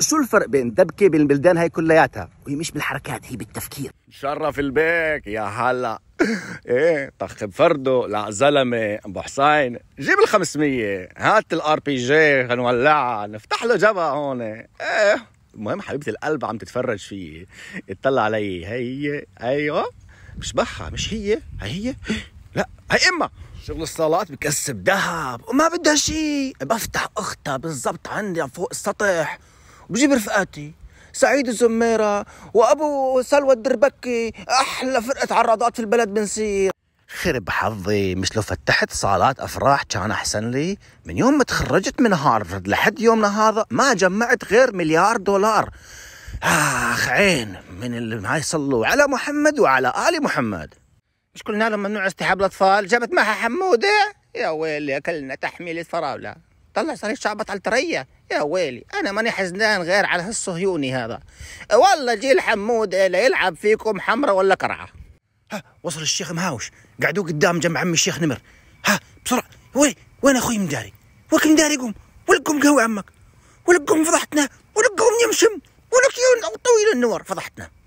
شو الفرق بين دبكه بين البلدان هاي كلياتها وهي مش بالحركات هي بالتفكير شرف البيك يا هلا ايه طخ بفردو لا زلمه ابو حسين جيب ال 500 هات الار بي جي هنولعها نفتح له جبهه هون ايه المهم حبيبه القلب عم تتفرج فيي اطلع علي هي ايوه مش بحها مش هي هي, هي. لا هي امها شغل الصالات بكسب ذهب وما بدها شيء بفتح اختها بالضبط عندي فوق السطح بجيب رفقاتي سعيد الزميرة وأبو سلوى الدربكي أحلى فرقة عراضات في البلد بنصير خرب حظي مش لو فتحت صالات أفراح كان أحسن لي من يوم ما تخرجت من هارفرد لحد يومنا هذا ما جمعت غير مليار دولار آخ عين من اللي ما يصلوا على محمد وعلى آل محمد مش قلنا لهم ممنوع استحاب الأطفال جابت معها حمودة يا ويلي أكلنا تحميل الفراولة طلع صريح شعبط على الترية يا ويلي أنا ماني حزنان غير على هالصهيوني هذا والله جيل حمود لا يلعب فيكم حمرة ولا قرعة ها وصل الشيخ مهاوش قعدوا قدام جنب عمي الشيخ نمر ها بسرعة وين وين أخوي مداري وكم قوم ولقهم قهوة عمك ولقهم فضحتنا ولكم يمشم ولك طويل النور فضحتنا